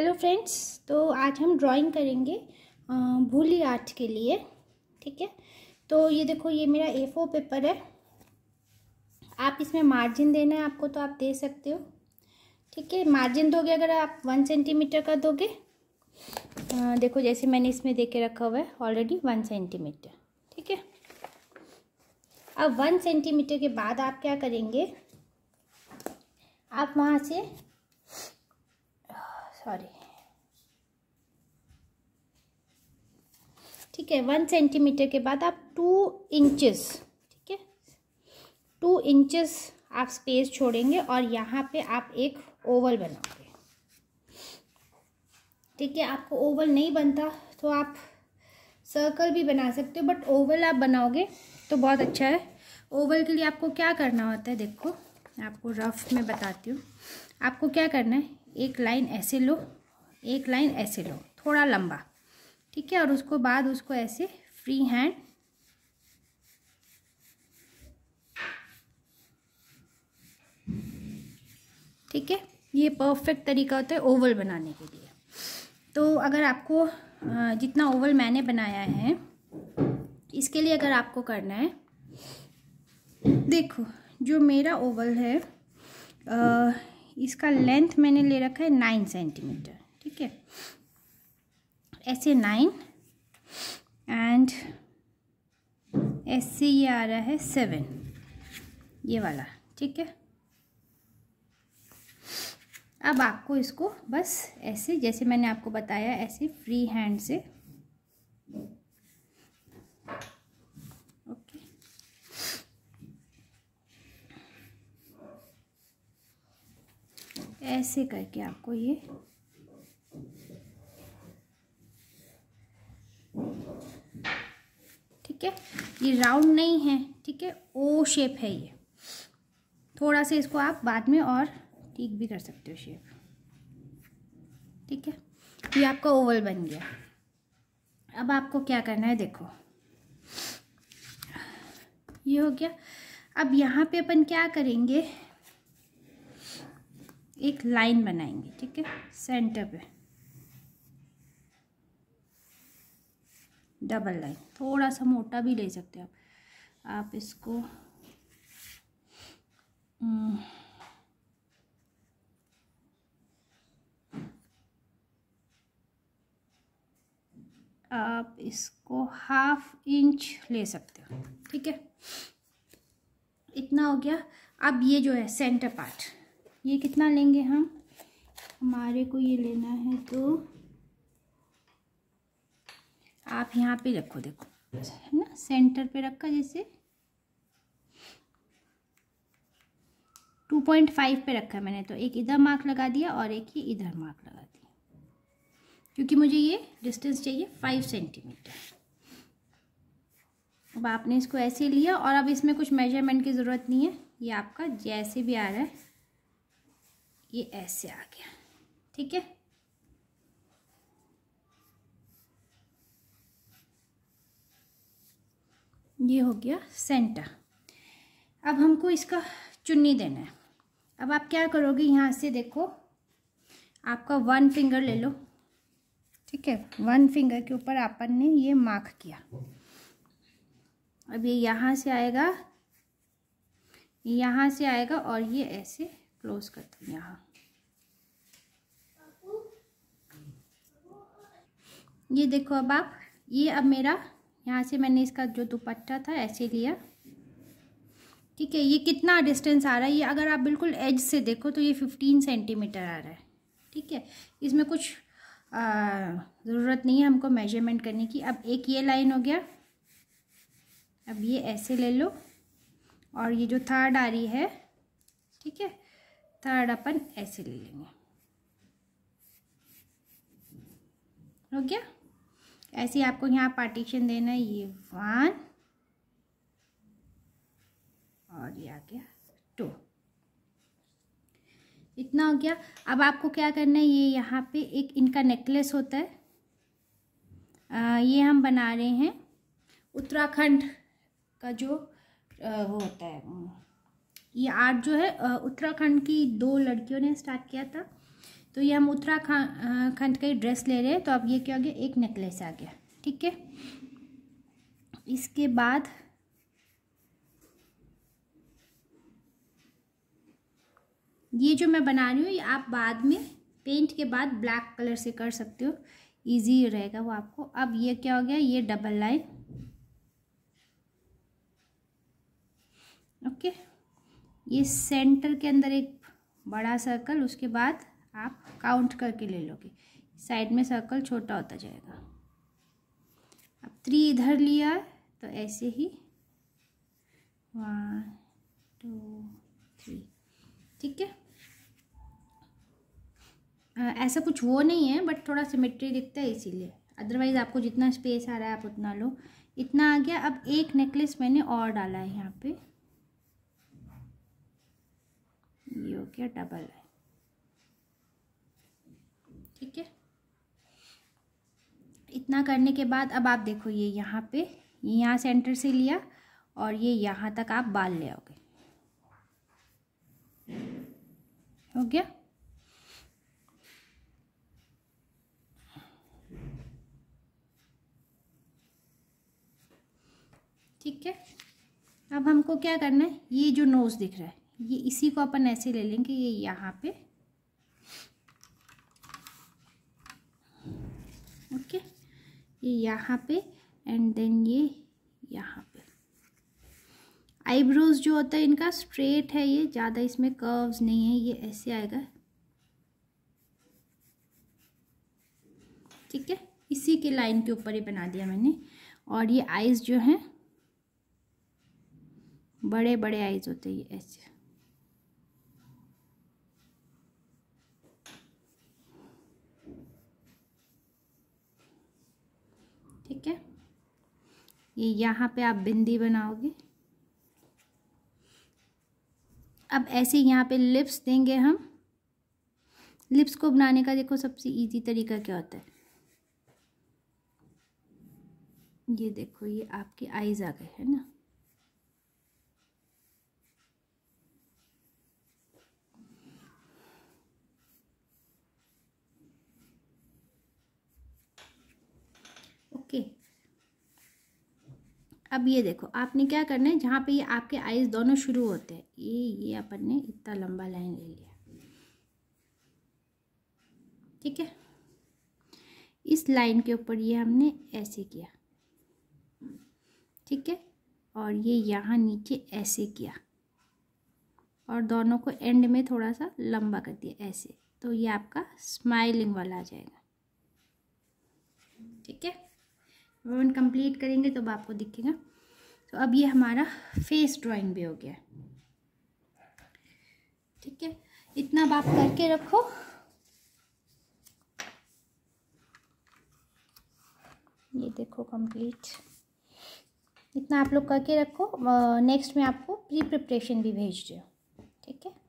Hello friends तो आज हम ड्राइंग करेंगे भूली आर्ट के लिए ठीक है तो ये देखो ये मेरा ए फोर पेपर है आप इसमें मार्जिन देना है आपको तो आप दे सकते हो ठीक है मार्जिन दोगे अगर आप वन सेंटीमीटर का दोगे आ, देखो जैसे मैंने इसमें दे के रखा हुआ है ऑलरेडी वन सेंटीमीटर ठीक है अब वन सेंटीमीटर के बाद आप क्या करेंगे आप वहाँ से सॉरी ठीक है वन सेंटीमीटर के बाद आप टू इंचेस ठीक है टू इंचेस आप स्पेस छोड़ेंगे और यहाँ पे आप एक ओवल बनाओगे ठीक है आपको ओवल नहीं बनता तो आप सर्कल भी बना सकते हो बट ओवल आप बनाओगे तो बहुत अच्छा है ओवल के लिए आपको क्या करना होता है देखो आपको रफ में बताती हूँ आपको क्या करना है एक लाइन ऐसे लो एक लाइन ऐसे लो थोड़ा लंबा ठीक है और उसको बाद उसको ऐसे फ्री हैंड ठीक है ये परफेक्ट तरीका होता है ओवल बनाने के लिए तो अगर आपको जितना ओवल मैंने बनाया है इसके लिए अगर आपको करना है देखो जो मेरा ओवल है आ, इसका लेंथ मैंने ले रखा है नाइन सेंटीमीटर ठीक है ऐसे नाइन एंड ऐसे ये आ रहा है सेवन ये वाला ठीक है अब आपको इसको बस ऐसे जैसे मैंने आपको बताया ऐसे फ्री हैंड से ऐसे करके आपको ये ठीक है ये राउंड नहीं है ठीक है ओ शेप है ये थोड़ा सा इसको आप बाद में और ठीक भी कर सकते हो शेप ठीक है ये आपका ओवल बन गया अब आपको क्या करना है देखो ये हो गया अब यहाँ पे अपन क्या करेंगे एक लाइन बनाएंगे ठीक है सेंटर पे डबल लाइन थोड़ा सा मोटा भी ले सकते हैं आप आप इसको हम्म, आप इसको हाफ इंच ले सकते हो ठीक है इतना हो गया अब ये जो है सेंटर पार्ट ये कितना लेंगे हम हमारे को ये लेना है तो आप यहाँ पे रखो देखो है ना सेंटर पे रखा जैसे टू पॉइंट फाइव पे रखा मैंने तो एक इधर मार्क लगा दिया और एक ही इधर मार्क लगा दिया क्योंकि मुझे ये डिस्टेंस चाहिए फाइव सेंटीमीटर अब आपने इसको ऐसे लिया और अब इसमें कुछ मेजरमेंट की ज़रूरत नहीं है ये आपका जैसे भी आ रहा है ये ऐसे आ गया ठीक है ये हो गया सेंटर अब हमको इसका चुन्नी देना है अब आप क्या करोगे यहाँ से देखो आपका वन फिंगर ले लो ठीक है वन फिंगर के ऊपर अपन ने ये मार्क किया अब ये यहाँ से आएगा यहाँ से आएगा और ये ऐसे क्लोज करते हैं यहाँ ये देखो अब आप ये अब मेरा यहाँ से मैंने इसका जो दुपट्टा था ऐसे लिया ठीक है ये कितना डिस्टेंस आ रहा है ये अगर आप बिल्कुल एज से देखो तो ये फिफ्टीन सेंटीमीटर आ रहा है ठीक है इसमें कुछ ज़रूरत नहीं है हमको मेजरमेंट करने की अब एक ये लाइन हो गया अब ये ऐसे ले लो और ये जो थर्ड आ रही है ठीक है थर्ड अपन ऐसे ले लेंगे हो गया ऐसे आपको यहाँ पार्टीशन देना है ये वन और ये आ गया टू इतना हो गया अब आपको क्या करना है ये यहाँ पे एक इनका नेकलेस होता है आ, ये हम बना रहे हैं उत्तराखंड का जो आ, वो होता है ये आर्ट जो है उत्तराखंड की दो लड़कियों ने स्टार्ट किया था तो ये हम उत्तराखंड का ड्रेस ले रहे हैं तो अब ये क्या हो गया एक नेकलेस आ गया ठीक है इसके बाद ये जो मैं बना रही हूँ ये आप बाद में पेंट के बाद ब्लैक कलर से कर सकते हो इजी रहेगा वो आपको अब ये क्या हो गया ये डबल लाइन ओके okay. ये सेंटर के अंदर एक बड़ा सर्कल उसके बाद आप काउंट करके ले लोगे साइड में सर्कल छोटा होता जाएगा अब थ्री इधर लिया तो ऐसे ही वन टू थ्री ठीक है ऐसा कुछ वो नहीं है बट थोड़ा सिमेट्री दिखता है इसीलिए अदरवाइज़ आपको जितना स्पेस आ रहा है आप उतना लो इतना आ गया अब एक नेकलेस मैंने और डाला है यहाँ पे ये हो गया डबल आई ठीक है इतना करने के बाद अब आप देखो ये यहाँ पे ये यहाँ सेंटर से लिया और ये यहाँ तक आप बाल ले आओगे हो गया ठीक है अब हमको क्या करना है ये जो नोज़ दिख रहा है ये इसी को अपन ऐसे ले लेंगे ये यहाँ पे ओके ये यहाँ पे एंड देन ये यहाँ पे आईब्रोज जो होता है इनका स्ट्रेट है ये ज़्यादा इसमें कर्व्स नहीं है ये ऐसे आएगा ठीक है इसी के लाइन के ऊपर ही बना दिया मैंने और ये आईज जो हैं बड़े बड़े आइज़ होते हैं ये ऐसे ये यहाँ पे आप बिंदी बनाओगे अब ऐसे यहाँ पे लिप्स देंगे हम लिप्स को बनाने का देखो सबसे इजी तरीका क्या होता है ये देखो ये आपकी आईज आ गए है ना ओके okay. अब ये देखो आपने क्या करना है जहाँ पे ये आपके आइज दोनों शुरू होते हैं ये ये अपन ने इतना लंबा लाइन ले लिया ठीक है इस लाइन के ऊपर ये हमने ऐसे किया ठीक है और ये यहाँ नीचे ऐसे किया और दोनों को एंड में थोड़ा सा लंबा कर दिया ऐसे तो ये आपका स्माइलिंग वाला आ जाएगा ठीक है वन कंप्लीट करेंगे तो आपको दिखेगा तो अब ये हमारा फेस ड्राइंग भी हो गया ठीक है इतना आप करके रखो ये देखो कंप्लीट इतना आप लोग करके रखो नेक्स्ट में आपको प्री प्रिपरेशन भी भेज रहे हो ठीक है